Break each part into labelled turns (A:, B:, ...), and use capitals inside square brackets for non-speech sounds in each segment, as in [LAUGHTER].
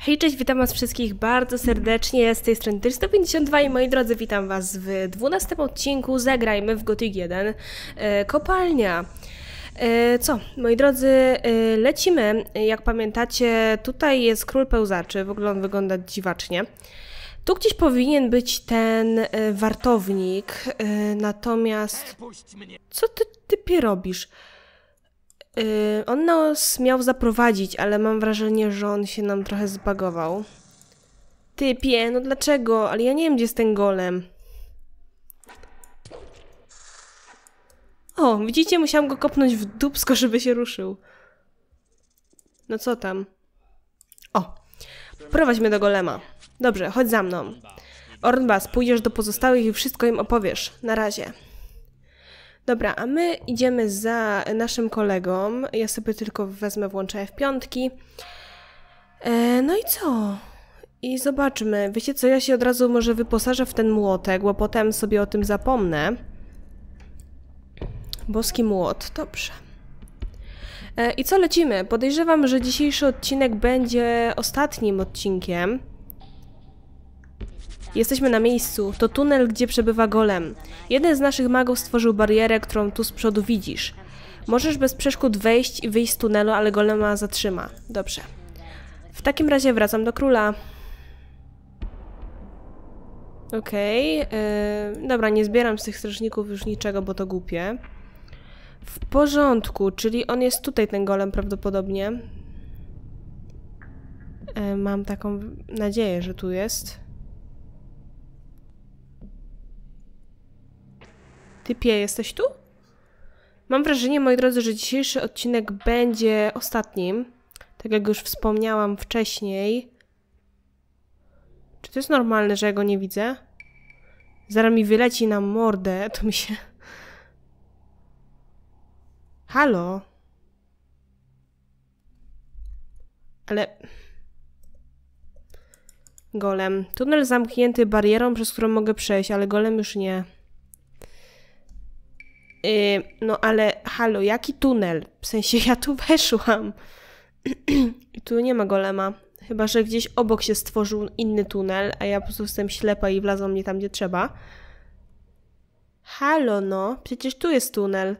A: Hej, cześć, witam Was wszystkich bardzo serdecznie z tej strony 152 i moi drodzy, witam Was w 12 odcinku Zagrajmy w Gothic 1 e, Kopalnia. E, co, moi drodzy, e, lecimy. Jak pamiętacie, tutaj jest król pełzaczy, w ogóle on wygląda dziwacznie. Tu gdzieś powinien być ten wartownik, natomiast... Co ty, typie robisz? Y, on nas miał zaprowadzić, ale mam wrażenie, że on się nam trochę zbagował. Typie, no dlaczego? Ale ja nie wiem, gdzie jest ten golem. O, widzicie, musiałam go kopnąć w dubsko, [LAUGHS] żeby się ruszył. No co tam? O, prowadź mnie do golema. Dobrze, chodź za mną. Ornbas, pójdziesz do pozostałych i wszystko im opowiesz. Na razie. Dobra, a my idziemy za naszym kolegą. Ja sobie tylko wezmę, włączę w piątki. E, no i co? I zobaczmy. Wiecie co, ja się od razu może wyposażę w ten młotek, bo potem sobie o tym zapomnę. Boski młot, dobrze. E, I co lecimy? Podejrzewam, że dzisiejszy odcinek będzie ostatnim odcinkiem. Jesteśmy na miejscu, to tunel, gdzie przebywa golem. Jeden z naszych magów stworzył barierę, którą tu z przodu widzisz. Możesz bez przeszkód wejść i wyjść z tunelu, ale golema zatrzyma. Dobrze. W takim razie wracam do króla. Okej, okay, yy, dobra, nie zbieram z tych strażników już niczego, bo to głupie. W porządku, czyli on jest tutaj ten golem prawdopodobnie. E, mam taką nadzieję, że tu jest. Typie, jesteś tu? Mam wrażenie, moi drodzy, że dzisiejszy odcinek będzie ostatnim. Tak jak już wspomniałam wcześniej. Czy to jest normalne, że ja go nie widzę? Zaraz mi wyleci na mordę, [LAUGHS] to mi się... Halo? Ale... Golem. Tunel zamknięty barierą, przez którą mogę przejść, ale golem już nie. Yy, no ale halo, jaki tunel? W sensie ja tu [LAUGHS] weszłam. I tu nie ma golema. Chyba, że gdzieś obok się stworzył inny tunel, a ja po prostu jestem ślepa i wlazłam mnie tam, gdzie trzeba. Halo, no. Przecież tu jest tunel.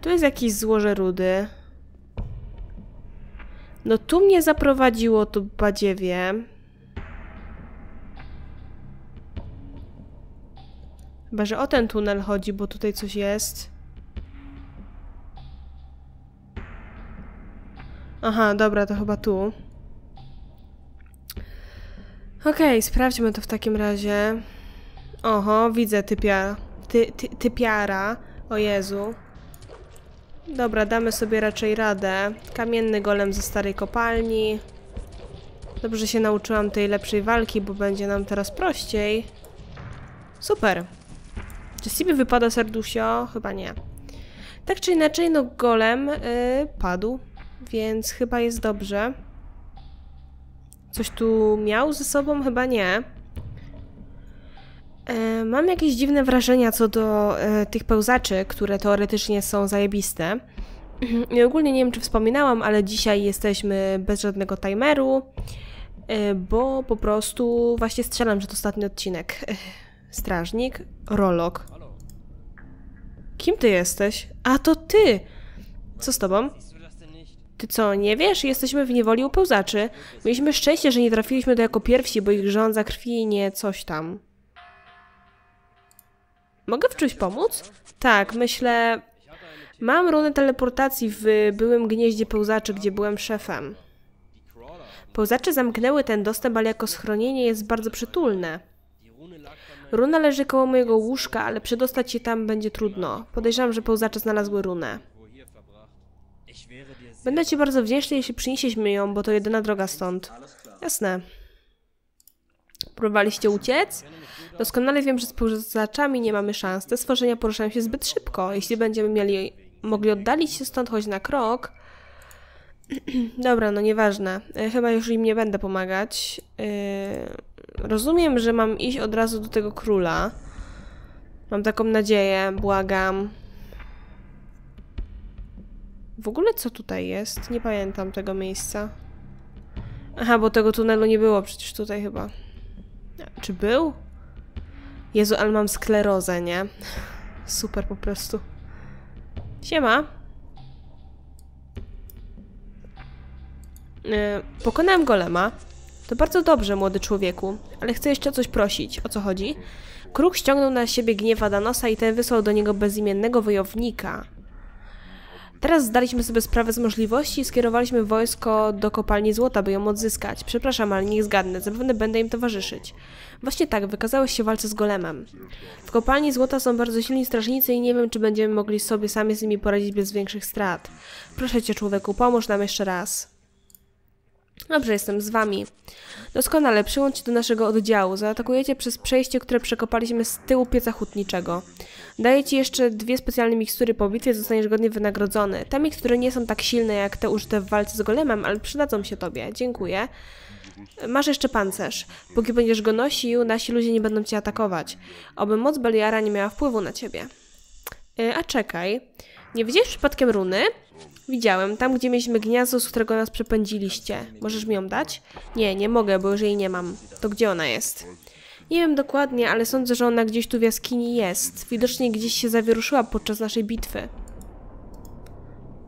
A: Tu jest jakieś złoże rudy. No tu mnie zaprowadziło, tu badziewie. Chyba, że o ten tunel chodzi, bo tutaj coś jest. Aha, dobra, to chyba tu. Okej, okay, sprawdźmy to w takim razie. Oho, widzę typia, ty, ty, typiara. O Jezu. Dobra, damy sobie raczej radę. Kamienny golem ze starej kopalni. Dobrze się nauczyłam tej lepszej walki, bo będzie nam teraz prościej. Super. Czy Sibie wypada serdusio? Chyba nie. Tak czy inaczej, no golem yy, padł, więc chyba jest dobrze. Coś tu miał ze sobą? Chyba nie. Yy, mam jakieś dziwne wrażenia co do yy, tych pełzaczy, które teoretycznie są zajebiste. [CLEARS THROAT] I ogólnie nie wiem, czy wspominałam, ale dzisiaj jesteśmy bez żadnego timeru, e, bo po prostu właśnie strzelam to ostatni odcinek. Strażnik, rolok, Kim ty jesteś? A to ty! Co z tobą? Ty co, nie wiesz? Jesteśmy w niewoli upełzaczy. Mieliśmy szczęście, że nie trafiliśmy do jako pierwsi, bo ich rządza krwi nie coś tam. Mogę w czymś pomóc? Tak, myślę... Mam runę teleportacji w byłym gnieździe pełzaczy, gdzie byłem szefem. Pełzacze zamknęły ten dostęp, ale jako schronienie jest bardzo przytulne. Runa leży koło mojego łóżka, ale przedostać się tam będzie trudno. Podejrzewam, że pełzacze znalazły runę. Będę ci bardzo wdzięczny, jeśli przyniesiesz mi ją, bo to jedyna droga stąd. Jasne. Próbowaliście uciec? Doskonale wiem, że z pełzaczami nie mamy szans. Te stworzenia poruszają się zbyt szybko. Jeśli będziemy mieli, mogli oddalić się stąd choć na krok... [CLEARS THROAT] Dobra, no nieważne. E, chyba już im nie będę pomagać. Yy... Rozumiem, że mam iść od razu do tego króla. Mam taką nadzieję, błagam. W ogóle co tutaj jest? Nie pamiętam tego miejsca. Aha, bo tego tunelu nie było przecież tutaj chyba. Czy był? Jezu, ale mam sklerozę, nie? Super po prostu. Siema. Yy, pokonałem golema. To bardzo dobrze, młody człowieku, ale chcę jeszcze o coś prosić. O co chodzi? Kruk ściągnął na siebie gniew Adanosa i ten wysłał do niego bezimiennego wojownika. Teraz zdaliśmy sobie sprawę z możliwości i skierowaliśmy wojsko do kopalni złota, by ją odzyskać. Przepraszam, ale niech zgadnę, zapewne będę im towarzyszyć. Właśnie tak, wykazałeś się w walce z golemem. W kopalni złota są bardzo silni strażnicy i nie wiem, czy będziemy mogli sobie sami z nimi poradzić bez większych strat. Proszę cię, człowieku, pomóż nam jeszcze raz. Dobrze, jestem z wami. Doskonale, przyłącz się do naszego oddziału. Zaatakujecie przez przejście, które przekopaliśmy z tyłu pieca hutniczego. Daję ci jeszcze dwie specjalne mikstury po bitwie, zostaniesz godnie wynagrodzony. Te mikstury nie są tak silne jak te użyte w walce z golemem, ale przydadzą się tobie. Dziękuję. Masz jeszcze pancerz. Póki będziesz go nosił, nasi ludzie nie będą cię atakować. Oby moc Beliara nie miała wpływu na ciebie. Yy, a czekaj. Nie widziałeś przypadkiem runy? Widziałem, tam gdzie mieliśmy gniazdo, z którego nas przepędziliście. Możesz mi ją dać? Nie, nie mogę, bo już jej nie mam. To gdzie ona jest? Nie wiem dokładnie, ale sądzę, że ona gdzieś tu w jaskini jest. Widocznie gdzieś się zawieruszyła podczas naszej bitwy.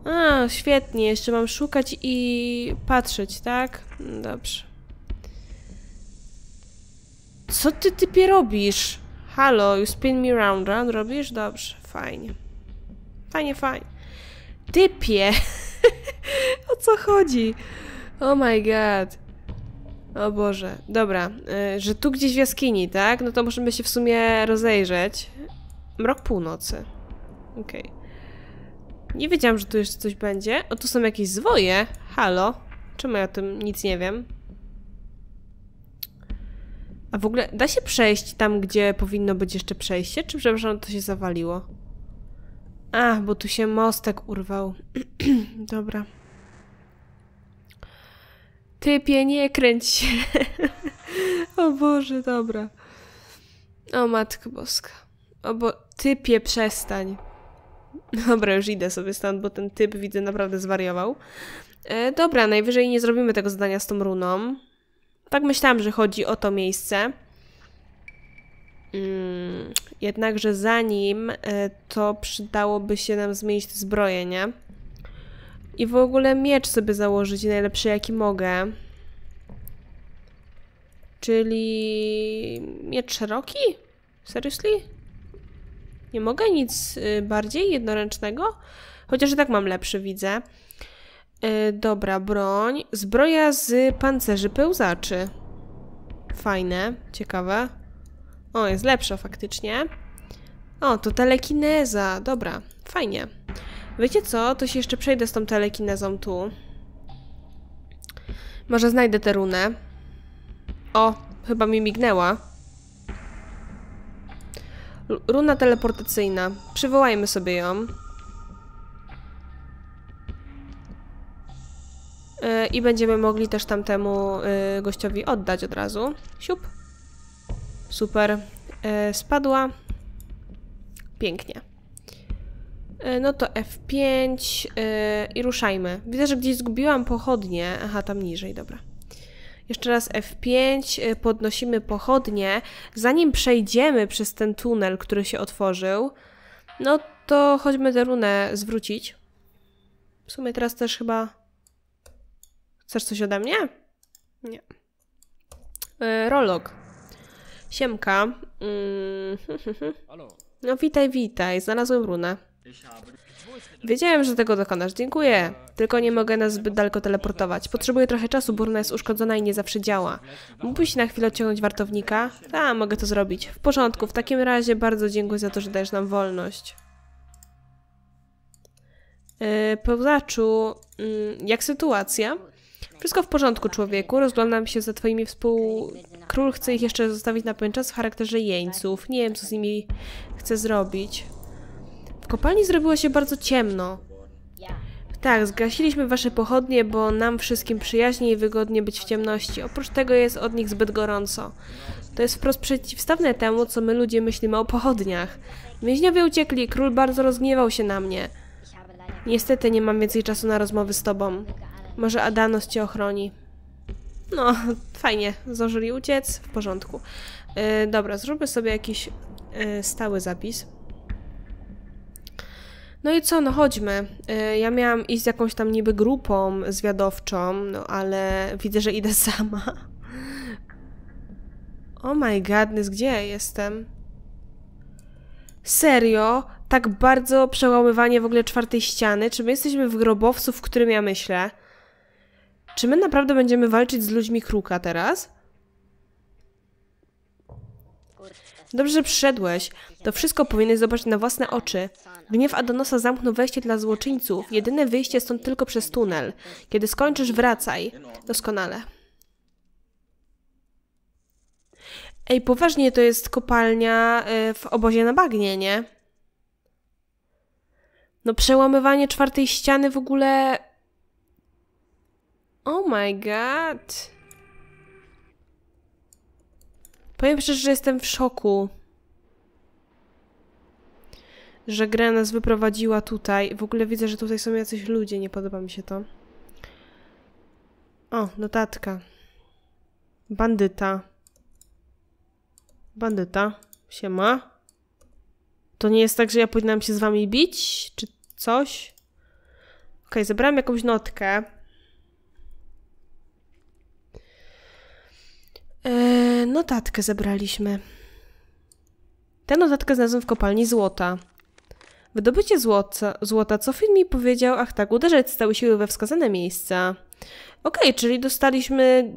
A: A, świetnie, jeszcze mam szukać i patrzeć, tak? Dobrze. Co ty typie robisz? Halo, you spin me round, round robisz? Dobrze, fajnie. Fajnie, fajnie typie! [LAUGHS] o co chodzi? Oh my god. O Boże. Dobra, y, że tu gdzieś w jaskini, tak? No to możemy się w sumie rozejrzeć. Mrok północy. Okej. Okay. Nie wiedziałam, że tu jeszcze coś będzie. O, tu są jakieś zwoje. Halo? Czemu ja o tym nic nie wiem? A w ogóle da się przejść tam, gdzie powinno być jeszcze przejście? Czy, przepraszam, to się zawaliło? Ach, bo tu się mostek urwał. [CLEARS THROAT] Dobra. Typie, nie kręć się. [LAUGHS] o Boże, dobra. O Matko Boska. O bo... Typie, przestań. Dobra, już idę sobie stąd, bo ten typ widzę naprawdę zwariował. E, dobra, najwyżej nie zrobimy tego zadania z tą runą. Tak myślałam, że chodzi o to miejsce. Mm, jednakże zanim e, to przydałoby się nam zmienić zbroję, nie? I w ogóle miecz sobie założyć najlepszy jaki mogę. Czyli miecz szeroki? Seriously? Nie mogę nic y, bardziej jednoręcznego? Chociaż i tak mam lepszy, widzę. Yy, dobra, broń. Zbroja z pancerzy pełzaczy. Fajne, ciekawe. O, jest lepsza faktycznie. O, to telekineza. Dobra, fajnie. Wiecie co? To się jeszcze przejdę z tą telekinezą tu. Może znajdę tę runę. O, chyba mi mignęła. Runa teleportacyjna. Przywołajmy sobie ją. Y, I będziemy mogli też tamtemu y, gościowi oddać od razu. Siup. Super. E, spadła. Pięknie. E, no to F5 e, i ruszajmy. Widzę, że gdzieś zgubiłam pochodnie. Aha, tam niżej, dobra. Jeszcze raz F5, podnosimy pochodnie. Zanim przejdziemy przez ten tunel, który się otworzył, no to chodźmy tę runę zwrócić. W sumie teraz też chyba... Chcesz coś ode mnie? Nie. Yy, Rolog. Siemka. Mm. No witaj, witaj. Znalazłem runę. Wiedziałem, że tego dokonasz. Dziękuję. Tylko nie mogę nas zbyt daleko teleportować. Potrzebuję trochę czasu, bo runa jest uszkodzona i nie zawsze działa. Mógłbyś na chwilę odciągnąć wartownika? Tak, mogę to zrobić. W porządku. W takim razie bardzo dziękuję za to, że dajesz nam wolność. Yy, pełzaczu, yy, jak sytuacja? Wszystko w porządku, człowieku. Rozglądam się za twoimi współ... Król chce ich jeszcze zostawić na pewien czas w charakterze jeńców. Nie wiem, co z nimi chce zrobić. W kopalni zrobiło się bardzo ciemno. Tak, zgasiliśmy wasze pochodnie, bo nam wszystkim przyjaźniej i wygodnie być w ciemności. Oprócz tego jest od nich zbyt gorąco. To jest wprost przeciwstawne temu, co my ludzie myślimy o pochodniach. Więźniowie uciekli, król bardzo rozgniewał się na mnie. Niestety nie mam więcej czasu na rozmowy z tobą. Może Adanos cię ochroni. No, fajnie. Zdążyli uciec. W porządku. Yy, dobra, zróbmy sobie jakiś yy, stały zapis. No i co, no chodźmy. Yy, ja miałam iść z jakąś tam niby grupą zwiadowczą, no ale widzę, że idę [LAUGHS] sama. Oh my godness, gdzie ja jestem? Serio? Tak bardzo przełamywanie w ogóle czwartej ściany? Czy my jesteśmy w grobowcu, w którym ja myślę? Czy my naprawdę będziemy walczyć z ludźmi kruka teraz? Dobrze, że przyszedłeś. To wszystko powinieneś zobaczyć na własne oczy. Gniew Adonosa zamknął wejście dla złoczyńców. Jedyne wyjście stąd tylko przez tunel. Kiedy skończysz, wracaj. Doskonale. Ej, poważnie to jest kopalnia y, w obozie na bagnie, nie? No przełamywanie czwartej ściany w ogóle Oh my god. Powiem szczerze, że jestem w szoku. Że gra nas wyprowadziła tutaj. W ogóle widzę, że tutaj są jacyś ludzie. Nie podoba mi się to. O, notatka. Bandyta. Bandyta. Siema. To nie jest tak, że ja powinnam się z wami bić? Czy coś? Okej, okay, zebrałam jakąś notkę. Eee, notatkę zebraliśmy. Tę notatkę znalazłem w kopalni złota. Wydobycie złota, złota co film mi powiedział, ach tak, uderzać stały siły we wskazane miejsca. Okej, okay, czyli dostaliśmy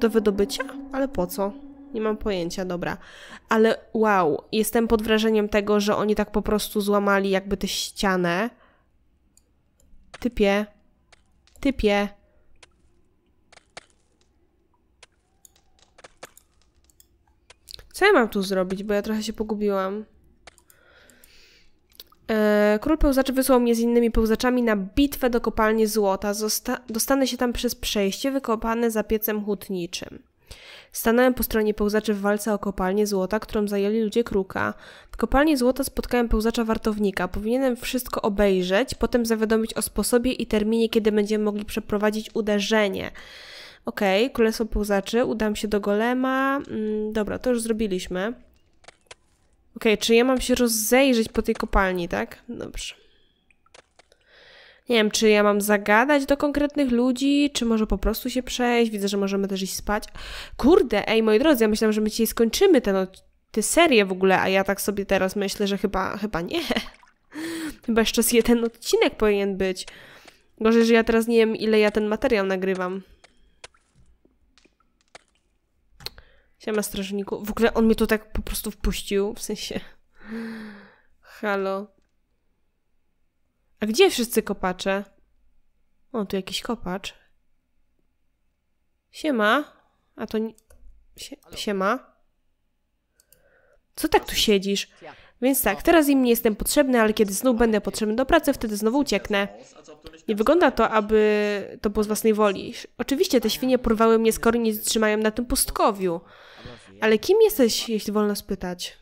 A: do wydobycia? Ale po co? Nie mam pojęcia, dobra. Ale wow, jestem pod wrażeniem tego, że oni tak po prostu złamali jakby tę ścianę. Typie. Typie. Co ja mam tu zrobić, bo ja trochę się pogubiłam. E, król pełzaczy wysłał mnie z innymi pełzaczami na bitwę do kopalni złota. Zosta dostanę się tam przez przejście wykopane za piecem hutniczym. Stanąłem po stronie pełzaczy w walce o kopalnię złota, którą zajęli ludzie kruka. W kopalni złota spotkałem pełzacza wartownika. Powinienem wszystko obejrzeć, potem zawiadomić o sposobie i terminie, kiedy będziemy mogli przeprowadzić uderzenie. Okej, okay, królestwo pełzaczy, udam się do golema. Mm, dobra, to już zrobiliśmy. Okej, okay, czy ja mam się rozejrzeć po tej kopalni, tak? Dobrze. Nie wiem, czy ja mam zagadać do konkretnych ludzi, czy może po prostu się przejść. Widzę, że możemy też iść spać. Kurde, ej, moi drodzy, ja myślałam, że my dzisiaj skończymy tę te serię w ogóle, a ja tak sobie teraz myślę, że chyba, chyba nie. [LAUGHS] Chyba jeszcze jeden odcinek powinien być. Gorzej, że ja teraz nie wiem, ile ja ten materiał nagrywam. Siema strażniku. W ogóle on mnie tu tak po prostu wpuścił, w sensie... Halo. A gdzie wszyscy kopacze? O, tu jakiś kopacz. Siema. A to nie... Sie siema. Co tak tu siedzisz? Więc tak, no. teraz im nie jestem potrzebny, ale kiedy znów będę potrzebny do pracy, wtedy znowu ucieknę. Nie wygląda to, aby to było z własnej woli. Oczywiście te świnie porwały mnie, skoro nie trzymają na tym pustkowiu. Ale kim jesteś, jeśli wolno spytać?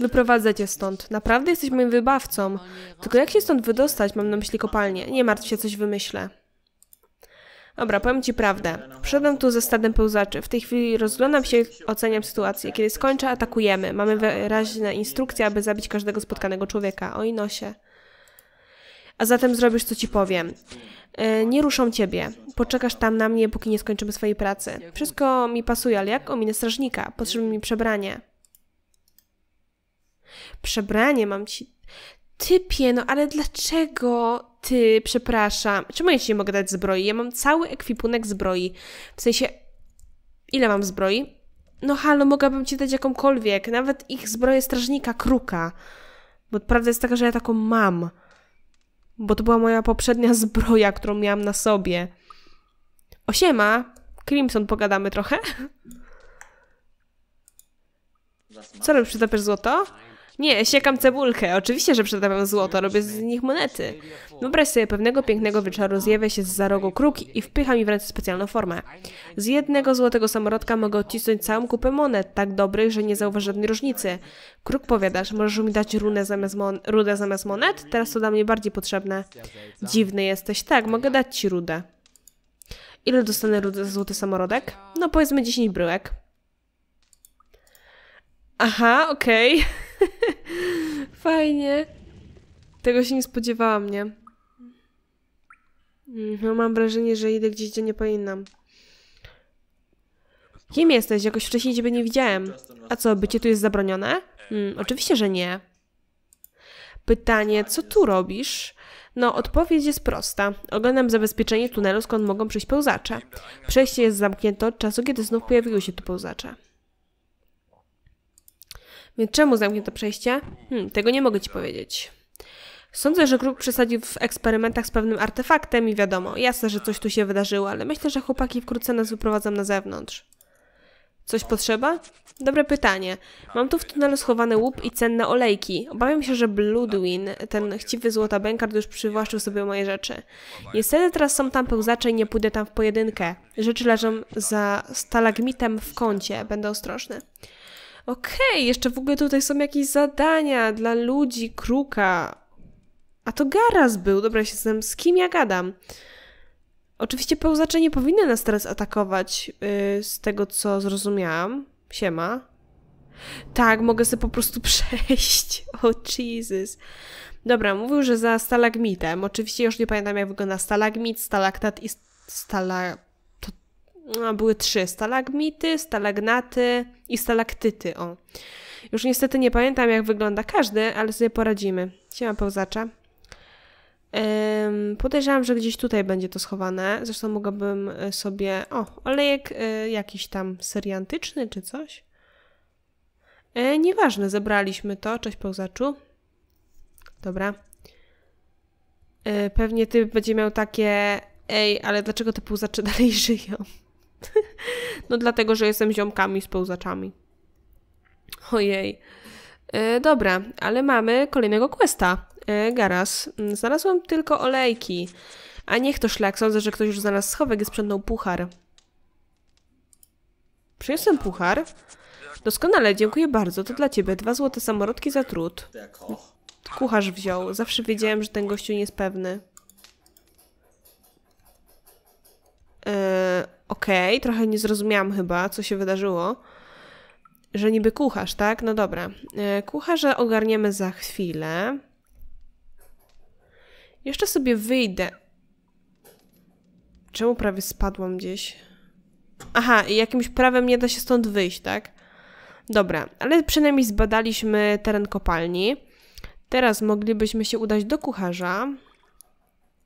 A: Wyprowadzę cię stąd. Naprawdę jesteś moim wybawcą. Tylko jak się stąd wydostać? Mam na myśli kopalnię. Nie martw się, coś wymyślę. Dobra, powiem ci prawdę. Przyszedłem tu ze stadem pełzaczy. W tej chwili rozglądam się, oceniam sytuację. Kiedy skończę, atakujemy. Mamy wyraźne instrukcje, aby zabić każdego spotkanego człowieka. Oj nosie a zatem zrobisz, co ci powiem. E, nie ruszą ciebie. Poczekasz tam na mnie, póki nie skończymy swojej pracy. Wszystko mi pasuje, ale jak ominę strażnika? Potrzebuję mi przebranie. Przebranie mam ci... Typie, no ale dlaczego ty, przepraszam? Czemu ja ci nie mogę dać zbroi? Ja mam cały ekwipunek zbroi. W sensie, ile mam zbroi? No halo, mogłabym ci dać jakąkolwiek. Nawet ich zbroję strażnika, kruka. Bo prawda jest taka, że ja taką mam bo to była moja poprzednia [LAUGHS] zbroja, którą miałam na sobie. Osiema, Crimson pogadamy trochę. Co robisz, przytapiasz złoto? Nie, siekam cebulkę. Oczywiście, że przetapiam złoto, robię z nich monety. Wyobraź sobie, pewnego pięknego wieczoru zjawia się z za rogu kruk i wpycha mi w ręce specjalną formę. Z jednego złotego samorodka mogę odcisnąć całą kupę monet, tak dobrych, że nie zauważę żadnej różnicy. Kruk powiadasz, możesz mi dać runę zamiast rudę zamiast monet? Teraz to dla mnie bardziej potrzebne. Dziwny jesteś. Tak, mogę dać ci rudę. Ile dostanę rudy za złoty samorodek? No powiedzmy 10 bryłek. Aha, okej. Okay. [LAUGHS] Fajnie. Tego się nie spodziewałam, nie? Mhm, no, mam wrażenie, że idę gdzieś, gdzie nie powinnam. Kim jesteś? Jakoś wcześniej ciebie nie widziałem. A co, bycie tu jest zabronione? Mm, oczywiście, że nie. Pytanie, co tu robisz? No, odpowiedź jest prosta. Oglądam zabezpieczenie tunelu, skąd mogą przyjść pełzacze. Przejście jest zamknięte od czasu, kiedy znów pojawiły się tu pełzacze. Więc czemu zamknięto przejście? Hmm, tego nie mogę ci powiedzieć. Sądzę, że Kruk przesadził w eksperymentach z pewnym artefaktem i wiadomo, jasne, że coś tu się wydarzyło, ale myślę, że chłopaki wkrótce nas wyprowadzą na zewnątrz. Coś potrzeba? Dobre pytanie. Mam tu w tunelu schowany łup i cenne olejki. Obawiam się, że Bloodwin, ten chciwy złota bękard, już przywłaszczył sobie moje rzeczy. Niestety teraz są tam pełzacze i nie pójdę tam w pojedynkę. Rzeczy leżą za stalagmitem w kącie. Będę ostrożny. Okej, okay, jeszcze w ogóle tutaj są jakieś zadania dla ludzi, kruka. A to Garas był, dobra, się znam, z kim ja gadam. Oczywiście pełzacze nie powinny nas teraz atakować, yy, z tego co zrozumiałam. Siema. Tak, mogę sobie po prostu [LAUGHS] przejść. O oh, Jesus. Dobra, mówił, że za stalagmitem. Oczywiście już nie pamiętam, jak wygląda stalagmit, stalaktat i stala no, były trzy: stalagmity, stalagnaty i stalaktyty. O. Już niestety nie pamiętam, jak wygląda każdy, ale sobie poradzimy. Siema pełzacza. podejrzewam, że gdzieś tutaj będzie to schowane. Zresztą mogłabym e, sobie. O, olejek e, jakiś tam syriantyczny czy coś. E, nieważne, zebraliśmy to. Cześć pełzaczu. Dobra. pewnie ty będzie miał takie. Ej, ale dlaczego te pełzacze [LAUGHS] dalej żyją? [LAUGHS] no dlatego, że jestem ziomkami z pełzaczami. Ojej. E, dobra, ale mamy kolejnego questa. E, garas. Mm, znalazłem tylko olejki. A niech to szlak. Sądzę, że ktoś już znalazł schowek i sprzętnął puchar. Przyniosłem puchar. Doskonale, dziękuję bardzo. To dla ciebie. Dwa złote samorodki za trud. Kucharz wziął. Zawsze wiedziałem, że ten gościu nie jest pewny. okej, okay, trochę nie zrozumiałam chyba, co się wydarzyło, że niby kucharz, tak? No dobra, e, kucharza ogarniemy za chwilę. Jeszcze sobie wyjdę. Czemu prawie spadłam gdzieś? Aha, jakimś prawem nie da się stąd wyjść, tak? Dobra, ale przynajmniej zbadaliśmy teren kopalni. Teraz moglibyśmy się udać do kucharza.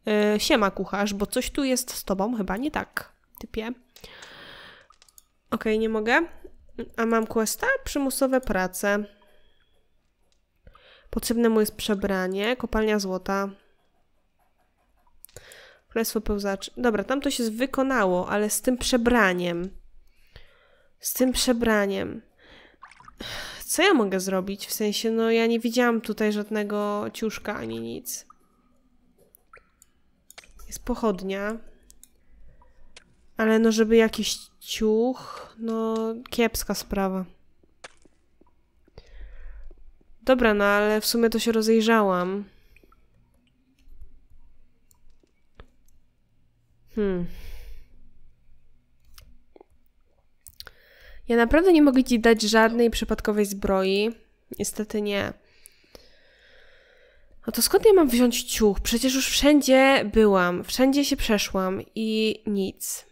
A: Yy, siema kucharz, bo coś tu jest z tobą chyba nie tak, typie. Okej, okay, nie mogę. A mam questa? Przymusowe prace. Potrzebne mu jest przebranie. Kopalnia złota. Królestwo pełzaczy. Dobra, tam to się wykonało, ale z tym przebraniem. Z tym przebraniem. Co ja mogę zrobić? W sensie, no ja nie widziałam tutaj żadnego ciuszka ani nic. Jest pochodnia. Ale no, żeby jakiś ciuch, no kiepska sprawa. Dobra, no ale w sumie to się rozejrzałam. Hmm. Ja naprawdę nie mogę ci dać żadnej przypadkowej zbroi. Niestety nie. No to skąd ja mam wziąć ciuch? Przecież już wszędzie byłam, wszędzie się przeszłam i nic.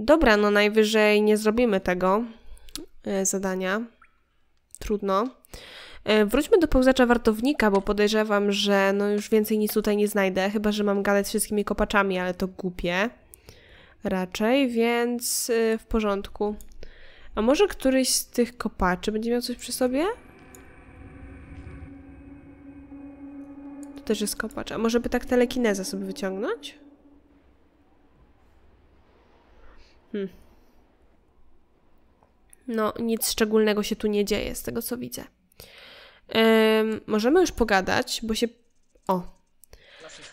A: Dobra, no najwyżej nie zrobimy tego e, zadania. Trudno. E, wróćmy do pełzacza wartownika, bo podejrzewam, że no już więcej nic tutaj nie znajdę, chyba że mam gadać z wszystkimi kopaczami, ale to głupie raczej, więc e, w porządku. A może któryś z tych kopaczy będzie miał coś przy sobie? To też jest kopacz. A może by tak telekinezę sobie wyciągnąć? Hmm. No, nic szczególnego się tu nie dzieje, z tego co widzę. Ym, możemy już pogadać, bo się. O.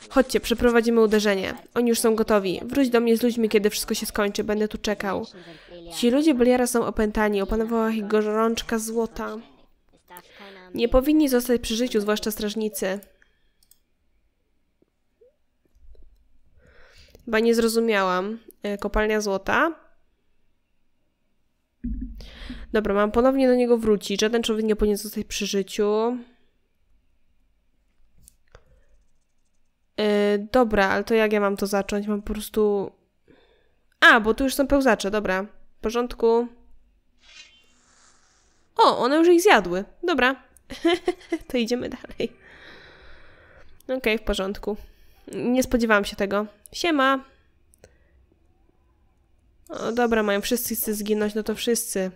A: Chodźcie, przeprowadzimy uderzenie. Oni już są gotowi. Wróć do mnie z ludźmi, kiedy wszystko się skończy. Będę tu czekał. Ci ludzie Beliara są opętani. Opanowała ich gorączka złota. Nie powinni zostać przy życiu, zwłaszcza strażnicy. Chyba nie zrozumiałam. E, kopalnia złota. Dobra, mam ponownie do niego wrócić. Żaden człowiek nie powinien zostać przy życiu. Yy, dobra, ale to jak ja mam to zacząć? Mam po prostu... A, bo tu już są pełzacze, dobra. W porządku. O, one już ich zjadły. Dobra. [LAUGHS] to idziemy dalej. Okej, okay, w porządku. Nie spodziewałam się tego. Siema. O, no dobra, mają wszyscy zginąć, no to wszyscy.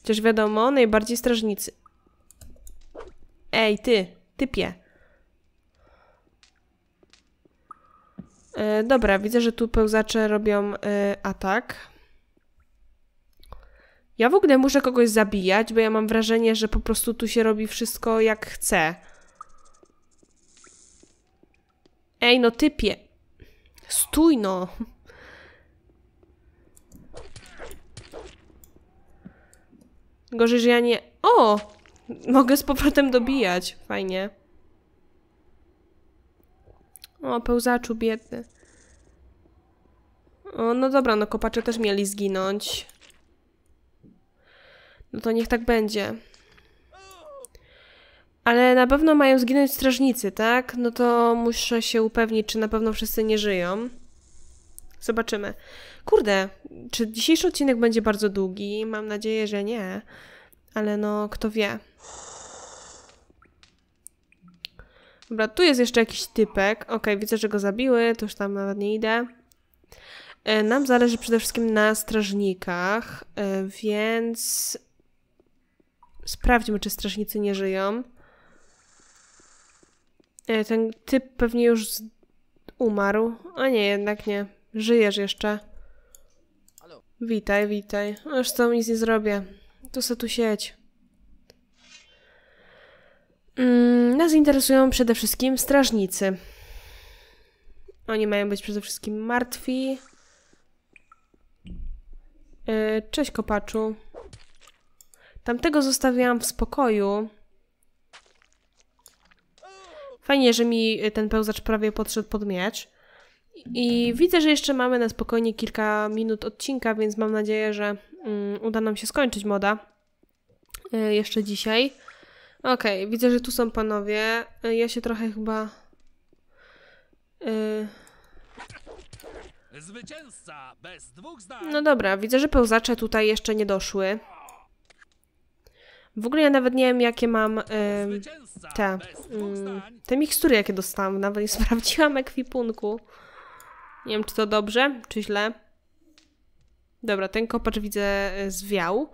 A: Chociaż wiadomo, najbardziej strażnicy. Ej, ty, typie. E, dobra, widzę, że tu pełzacze robią e, atak. Ja w ogóle muszę kogoś zabijać, bo ja mam wrażenie, że po prostu tu się robi wszystko jak chce. Ej, no typie. Stój, no. Gorzej, że ja nie... O! Mogę z powrotem dobijać. Fajnie. O, pełzaczu biedny. O, no dobra, no kopacze też mieli zginąć. No to niech tak będzie ale na pewno mają zginąć strażnicy, tak? No to muszę się upewnić, czy na pewno wszyscy nie żyją. Zobaczymy. Kurde, czy dzisiejszy odcinek będzie bardzo długi? Mam nadzieję, że nie. Ale no, kto wie. Dobra, tu jest jeszcze jakiś typek. Ok, widzę, że go zabiły, to już tam nawet nie idę. E, nam zależy przede wszystkim na strażnikach, e, więc sprawdźmy, czy strażnicy nie żyją. E, ten typ pewnie już umarł. A nie, jednak nie. Żyjesz jeszcze. Witaj, witaj. Aż co nic nie zrobię. To se tu sieć. Mm, nas interesują przede wszystkim strażnicy. Oni mają być przede wszystkim martwi. Yy, cześć, kopaczu. Tamtego zostawiłam w spokoju. Fajnie, że mi y, ten pełzacz prawie podszedł pod miecz. I widzę, że jeszcze mamy na spokojnie kilka minut odcinka, więc mam nadzieję, że mm, uda nam się skończyć moda y, jeszcze dzisiaj. Okej, okay, widzę, że tu są panowie. Y, ja się trochę chyba... dwóch znaków. No dobra, widzę, że pełzacze tutaj jeszcze nie doszły. W ogóle ja nawet nie wiem, jakie mam te, mm, te mikstury, jakie dostałam. Nawet nie [LAUGHS] sprawdziłam ekwipunku. Nie wiem, czy to dobrze, czy źle. Dobra, ten kopacz widzę e, zwiał.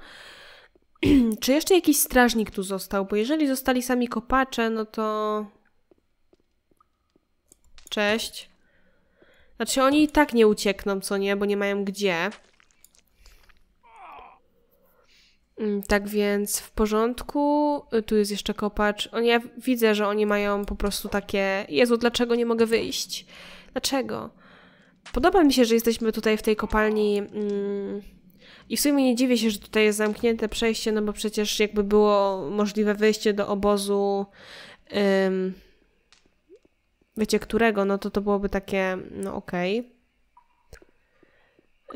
A: [CLEARS THROAT] czy jeszcze jakiś strażnik tu został? Bo jeżeli zostali sami kopacze, no to... Cześć. Znaczy oni i tak nie uciekną, co nie, bo nie mają gdzie. Mm, tak więc w porządku. Y, tu jest jeszcze kopacz. On, ja widzę, że oni mają po prostu takie. Jezu, dlaczego nie mogę wyjść? Dlaczego? Podoba mi się, że jesteśmy tutaj w tej kopalni. Mm, I w sumie nie dziwię się, że tutaj jest zamknięte przejście, no bo przecież jakby było możliwe wyjście do obozu. Ym, wiecie którego, no to to byłoby takie. No okej. Okay.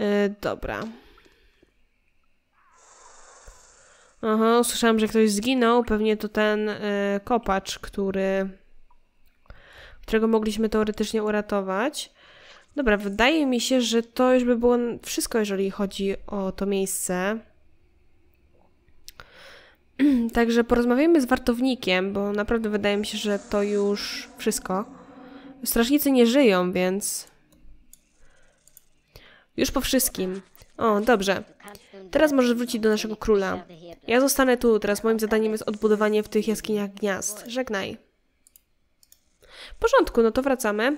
A: Yy, dobra. Aha, słyszałam, że ktoś zginął. Pewnie to ten y, kopacz, który. którego mogliśmy teoretycznie uratować. Dobra, wydaje mi się, że to już by było wszystko, jeżeli chodzi o to miejsce. [CLEARS THROAT] Także porozmawiajmy z wartownikiem, bo naprawdę wydaje mi się, że to już wszystko. Strażnicy nie żyją, więc. Już po wszystkim. O, dobrze. Teraz możesz wrócić do naszego króla. Ja zostanę tu, teraz moim zadaniem jest odbudowanie w tych jaskiniach gniazd. Żegnaj. W porządku, no to wracamy.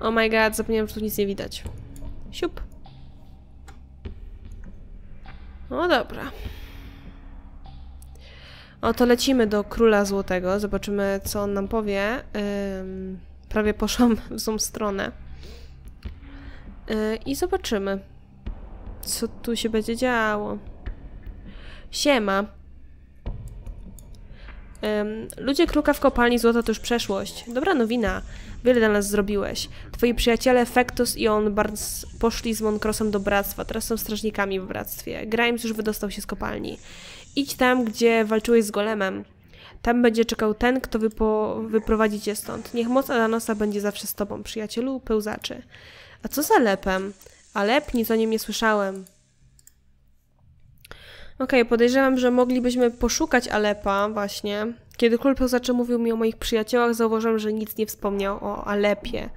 A: Oh my god, zapomniałam, że tu nic nie widać. Siup. No dobra. Oto lecimy do Króla Złotego. Zobaczymy, co on nam powie. prawie poszłam w złą stronę. Yy, I zobaczymy. Co tu się będzie działo? Siema. Um, ludzie kruka w kopalni złota to już przeszłość. Dobra nowina. Wiele dla nas zrobiłeś. Twoi przyjaciele Fektus i on Barnes poszli z Monkrosem do Bractwa. Teraz są strażnikami w Bractwie. Grimes już wydostał się z kopalni. Idź tam, gdzie walczyłeś z golemem. Tam będzie czekał ten, kto wypo... wyprowadzi cię stąd. Niech moc Adanosa będzie zawsze z tobą, przyjacielu pełzaczy. A co za lepem? ale nic o nim nie słyszałem. OK, podejrzewam, że moglibyśmy poszukać Alepa właśnie. Kiedy król zaczął mówił mi o moich przyjaciołach, zauważyłem, że nic nie wspomniał o Alepie.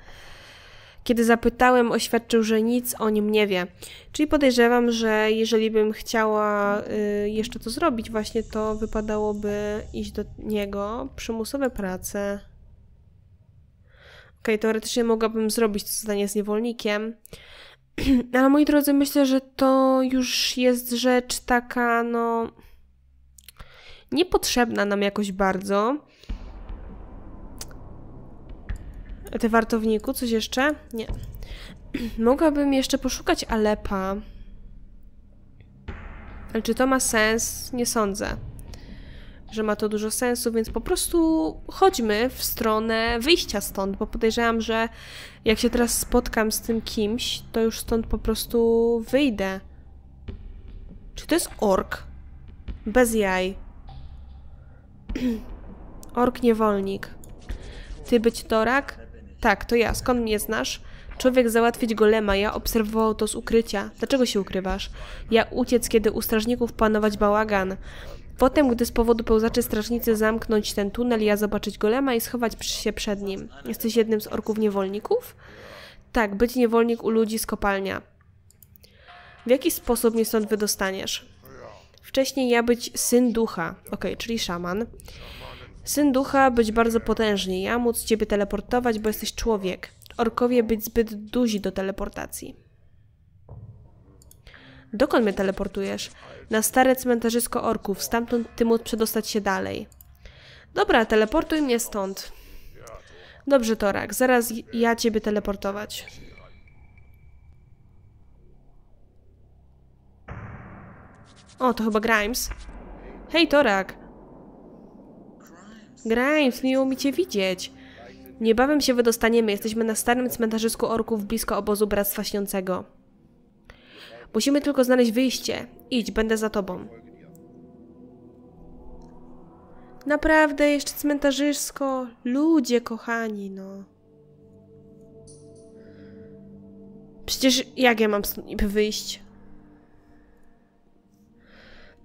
A: Kiedy zapytałem, oświadczył, że nic o nim nie wie. Czyli podejrzewam, że jeżeli bym chciała y, jeszcze to zrobić właśnie, to wypadałoby iść do niego. Przymusowe prace. OK, teoretycznie mogłabym zrobić to zadanie z niewolnikiem. No, ale moi drodzy, myślę, że to już jest rzecz taka, no. niepotrzebna nam jakoś bardzo. Te wartowniku, coś jeszcze? Nie. [CLEARS THROAT] Mogłabym jeszcze poszukać Alepa. Ale czy to ma sens? Nie sądzę że ma to dużo sensu, więc po prostu chodźmy w stronę wyjścia stąd, bo podejrzewam, że jak się teraz spotkam z tym kimś, to już stąd po prostu wyjdę. Czy to jest ork? Bez jaj. [CLEARS THROAT] ork niewolnik. Ty być Dorak? Tak, to ja. Skąd mnie znasz? Człowiek załatwić golema, ja obserwował to z ukrycia. Dlaczego się ukrywasz? Ja uciec, kiedy u strażników panować bałagan. Potem, gdy z powodu pełzaczy strażnicy zamknąć ten tunel, ja zobaczyć golema i schować się przed nim. Jesteś jednym z orków niewolników? Tak, być niewolnik u ludzi z kopalnia. W jaki sposób mnie stąd wydostaniesz? Wcześniej ja być syn ducha, ok, czyli szaman. Syn ducha być bardzo potężny, ja móc ciebie teleportować, bo jesteś człowiek. Orkowie być zbyt duzi do teleportacji. Dokąd mnie teleportujesz? na stare cmentarzysko orków, stamtąd ty móc przedostać się dalej. Dobra, teleportuj mnie stąd. Dobrze, Torak, zaraz ja ciebie teleportować. O, to chyba Grimes. Hej, Torak! Grimes, miło mi cię widzieć. Niebawem się wydostaniemy, jesteśmy na starym cmentarzysku orków blisko obozu Bractwa Śniącego. Musimy tylko znaleźć wyjście. Idź, będę za tobą. Naprawdę, jeszcze cmentarzysko. Ludzie kochani, no. Przecież jak ja mam stąd niby wyjść?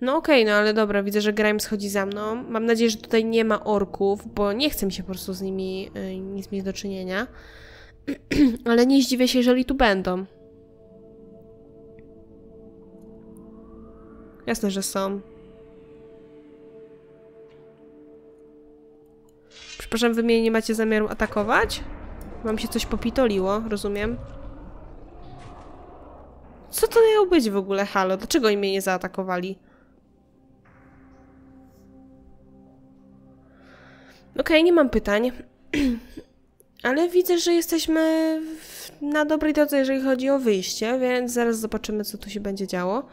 A: No okej, okay, no ale dobra, widzę, że Grimes chodzi za mną. Mam nadzieję, że tutaj nie ma orków, bo nie chcę mi się po prostu z nimi y, nic mieć do czynienia. [CLEARS THROAT] ale nie zdziwię się, jeżeli tu będą. Jasne, że są. Przepraszam, wy mnie nie macie zamiaru atakować? Wam się coś popitoliło, rozumiem. Co to miało być w ogóle, halo? Dlaczego im mnie nie zaatakowali? Okej, okay, nie mam pytań. [CLEARS THROAT] Ale widzę, że jesteśmy w, na dobrej drodze, jeżeli chodzi o wyjście, więc zaraz zobaczymy, co tu się będzie działo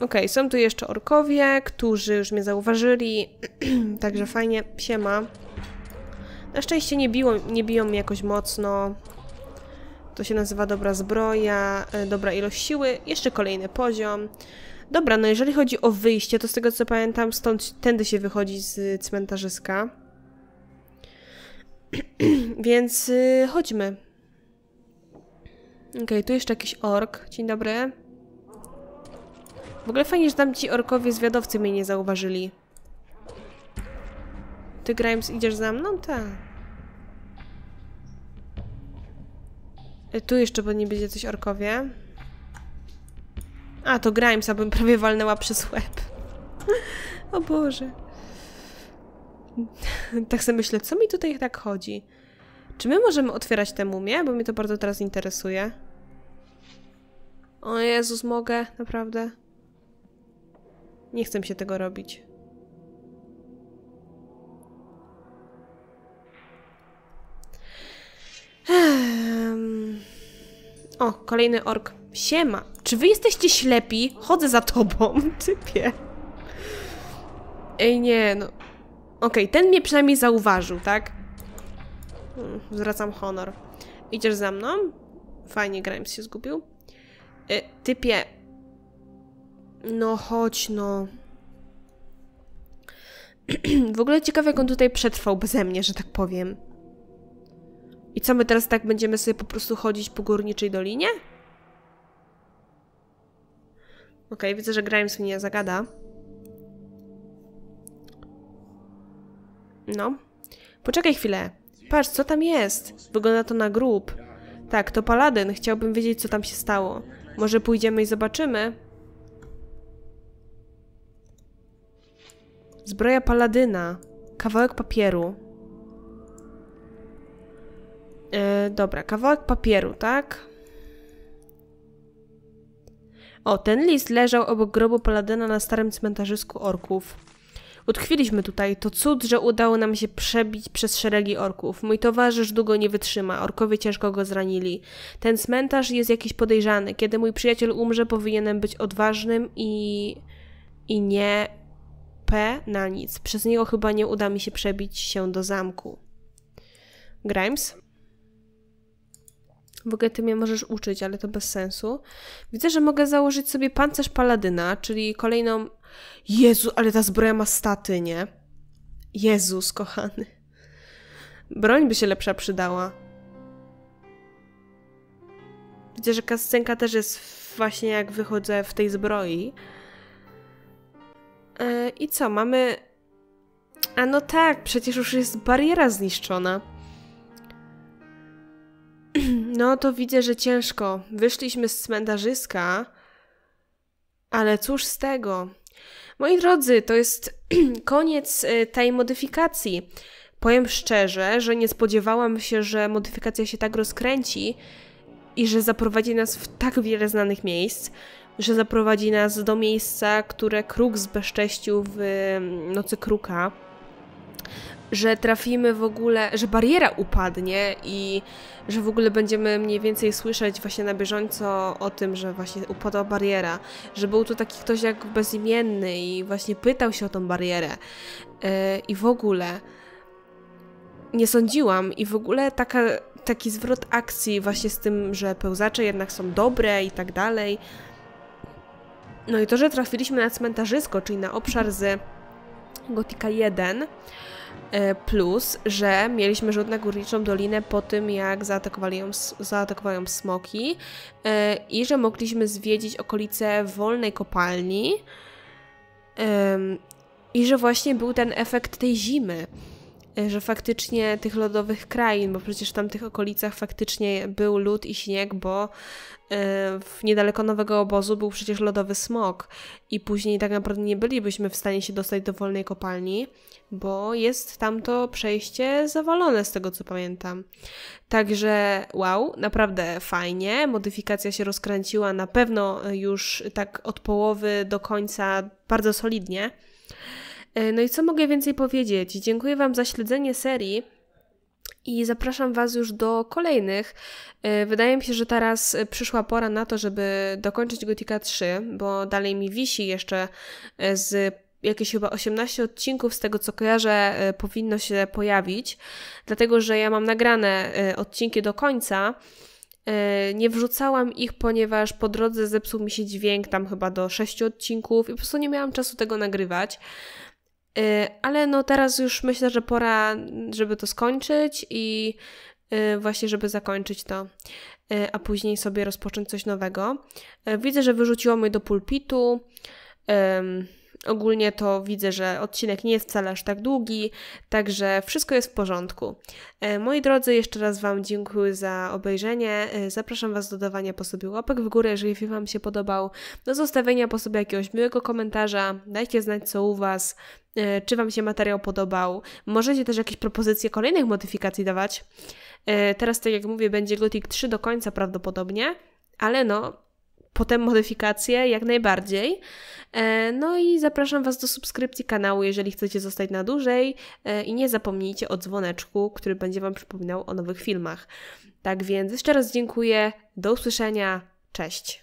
A: ok, są tu jeszcze orkowie, którzy już mnie zauważyli, [CLEARS THROAT] także fajnie, siema. Na szczęście nie, biło, nie biją mnie jakoś mocno. To się nazywa dobra zbroja, y, dobra ilość siły, jeszcze kolejny poziom. Dobra, no jeżeli chodzi o wyjście, to z tego co pamiętam, stąd tędy się wychodzi z cmentarzyska. [CLEARS THROAT] Więc y, chodźmy. Okej, okay, tu jeszcze jakiś ork. Dzień dobry. W ogóle fajnie, że tam ci orkowie zwiadowcy mnie nie zauważyli. Ty, Grimes, idziesz za mną? Tak. E, tu jeszcze bo nie będzie coś orkowie. A, to Grimes, abym prawie walnęła przez łeb. [LAUGHS] o Boże. [LAUGHS] tak sobie myślę, co mi tutaj tak chodzi? Czy my możemy otwierać tę mumię? Bo mnie to bardzo teraz interesuje. O Jezus, mogę, naprawdę. Nie chcę się tego robić. O, kolejny ork. Siema. Czy wy jesteście ślepi? Chodzę za tobą, [LAUGHS] typie. Ej, nie, no. Okej, okay, ten mnie przynajmniej zauważył, tak? Mm, zwracam honor. Idziesz za mną? Fajnie, Grimes się zgubił. Y, typie, no chodź no. [CLEARS THROAT] w ogóle ciekawe jak on tutaj przetrwał beze mnie, że tak powiem. I co, my teraz tak będziemy sobie po prostu chodzić po Górniczej Dolinie? OK, widzę, że Grimes mnie zagada. No. Poczekaj chwilę. Patrz, co tam jest? Wygląda to na grób. Tak, to Paladyn. Chciałbym wiedzieć, co tam się stało. Może pójdziemy i zobaczymy? Zbroja paladyna. Kawałek papieru. E, dobra, kawałek papieru, tak? O, ten list leżał obok grobu paladyna na starym cmentarzysku orków. Utkwiliśmy tutaj. To cud, że udało nam się przebić przez szeregi orków. Mój towarzysz długo nie wytrzyma. Orkowie ciężko go zranili. Ten cmentarz jest jakiś podejrzany. Kiedy mój przyjaciel umrze, powinienem być odważnym i... i nie na nic. Przez niego chyba nie uda mi się przebić się do zamku. Grimes? W ogóle ty mnie możesz uczyć, ale to bez sensu. Widzę, że mogę założyć sobie pancerz paladyna, czyli kolejną... Jezu, ale ta zbroja ma staty, nie? Jezus, kochany. Broń by się lepsza przydała. Widzę, że kascenka też jest właśnie jak wychodzę w tej zbroi. E, I co, mamy... A no tak, przecież już jest bariera zniszczona. [CLEARS THROAT] No to widzę, że ciężko. Wyszliśmy z cmentarzyska, ale cóż z tego? Moi drodzy, to jest [CLEARS THROAT] koniec e, tej modyfikacji. Powiem szczerze, że nie spodziewałam się, że modyfikacja się tak rozkręci i że zaprowadzi nas w tak wiele znanych miejsc że zaprowadzi nas do miejsca, które Kruk zbezcześcił w mm, Nocy Kruka, że trafimy w ogóle, że bariera upadnie i że w ogóle będziemy mniej więcej słyszeć właśnie na bieżąco o tym, że właśnie upadła bariera, że był tu taki ktoś jak bezimienny i właśnie pytał się o tą barierę yy, i w ogóle nie sądziłam i w ogóle taka, taki zwrot akcji właśnie z tym, że pełzacze jednak są dobre i tak dalej, no i to, że trafiliśmy na cmentarzysko, czyli na obszar z Gotika 1, e, plus, że mieliśmy rzut na górniczą dolinę po tym, jak zaatakowali ją, zaatakowały ją smoki e, i że mogliśmy zwiedzić okolice wolnej kopalni i że właśnie był ten efekt tej zimy, Y, że faktycznie tych lodowych krain, bo przecież w tamtych okolicach faktycznie był lód i śnieg, bo y, w niedaleko nowego obozu był przecież lodowy smog i później tak naprawdę nie bylibyśmy w stanie się dostać do wolnej kopalni, bo jest tamto przejście zawalone z tego co pamiętam. Także wow, naprawdę fajnie, modyfikacja się rozkręciła na pewno już tak od połowy do końca bardzo solidnie E, no i co mogę więcej powiedzieć? Dziękuję Wam za śledzenie serii. I zapraszam Was już do kolejnych. E, wydaje mi się, że teraz przyszła pora na to, żeby dokończyć Gotika 3, bo dalej mi wisi jeszcze e, z jakieś chyba 18 odcinków z tego co kojarzę powinno się pojawić, dlatego że ja mam nagrane odcinki do końca. Nie wrzucałam ich, ponieważ po drodze zepsuł mi się dźwięk tam chyba do 6 odcinków i po prostu nie miałam czasu tego nagrywać. Y, ale no teraz już myślę, że pora, żeby to skończyć i y, właśnie, żeby zakończyć to, y, a później sobie rozpocząć coś nowego. Widzę, że wyrzuciło mnie do pulpitu. Ogólnie to widzę, że odcinek nie jest wcale aż tak długi, także wszystko jest w porządku. Moi drodzy, jeszcze raz Wam dziękuję za obejrzenie. Zapraszam Was do dawania po sobie łapek w górę, jeżeli Wam się podobał, do zostawienia po sobie jakiegoś miłego komentarza, dajcie znać co u Was, E, czy Wam się materiał podobał. Możecie też jakieś propozycje kolejnych modyfikacji dawać. E, teraz, tak jak mówię, będzie Gothic 3 do końca prawdopodobnie, ale no, potem modyfikacje jak najbardziej. E, no i zapraszam Was do subskrypcji kanału, jeżeli chcecie zostać na dłużej i nie zapomnijcie o dzwoneczku, który będzie Wam przypominał o nowych filmach. Tak więc jeszcze raz dziękuję, do usłyszenia, cześć!